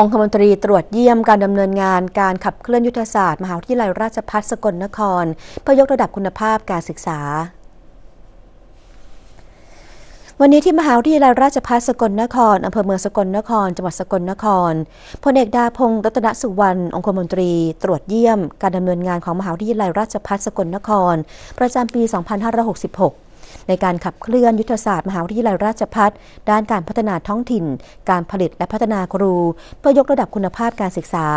องคมนตรี ตรวจเยี่ยม การดำเนินงาน การขับเคลื่อนยุทธศาสตร์มหาวิทยาลัยราชพัฒสกลนครเพื่อยกระดับคุณภาพการศึกษา วันนี้ที่มหาวิทยาลัยราชพัฒสกลนครอำเภอเมืองสกลนครจังหวัดสกลนคร พลเอกดาพงศ์รัตนสุวรรณ องคมนตรีตรวจเยี่ยมการดำเนินงานของมหาวิทยาลัยราชพัฒสกลนคร ประจำปี 2566ในการขับเคลื่อน ยุทธศาสตร์ มหาวิทยาลัยราชพัฒด้านการพัฒนาท้องถิ่น การผลิตและพัฒนาครูเพื่อยกระดับคุณภาพการศึกษา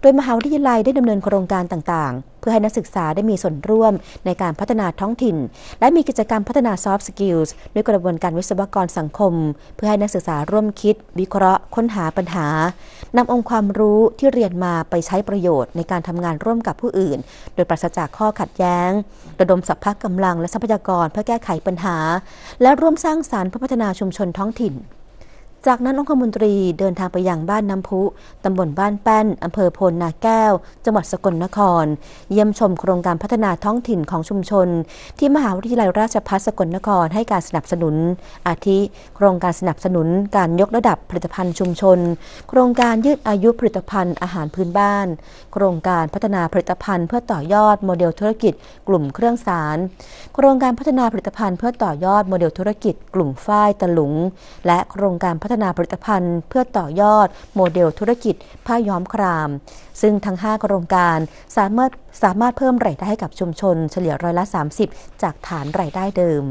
โดยมหาวิทยาลัยได้ดำเนินโครงการต่าง ๆพื่อให้นักศึกษาได้มีส่วนร่วมในการพัฒนาท้องถิ่นและมีกิจกรรมพัฒนาซอฟต์สกิลส์ด้วยกระบวนการวิศวกรสังคม เพื่อให้นักศึกษาร่วมคิด วิเคราะห์ค้นหาปัญหา นำองค์ความรู้ที่เรียนมาไปใช้ประโยชน์ในการทำงานร่วมกับผู้อื่น โดยปราศจากข้อขัดแย้ง ระดมสัพพะกำลังและทรัพยากร เพื่อแก้ไขปัญหา และร่วมสร้างสารรค์เพื่อพัฒนาชุมชนท้องถิ่นจากนั้นองคมนตรีเดินทางไปยังบ้านน้ำพุตำบลบ้านแป้นอำเภอโพนนาแก้ว จังหวัดสกลนคร เยี่ยมชมโครงการพัฒนาท้องถิ่นของชุมชน ที่มหาวิทยาลัยราชภัฏสกลนครให้การสนับสนุน อาทิ โครงการสนับสนุนการยกระดับผลิตภัณฑ์ชุมชน โครงการยืดอายุผลิตภัณฑ์อาหารพื้นบ้าน โครงการพัฒนาผลิตภัณฑ์เพื่อต่อยอดโมเดลธุรกิจกลุ่มเครื่องสารโครงการพัฒนาผลิตภัณฑ์เพื่อต่อยอดโมเดลธุรกิจกลุ่มฝ้ายตะลุงและโครงการพัฒฒนาผลิตภัณฑ์เพื่อต่อยอดโมเดลธุรกิจผ้าย้อมคราม ซึ่งทั้ง 5 โครงการสามารถสามารถเพิ่มรายได้ให้กับชุมชนเฉลี่ยร้อยละ 30 จากฐานรายได้เดิม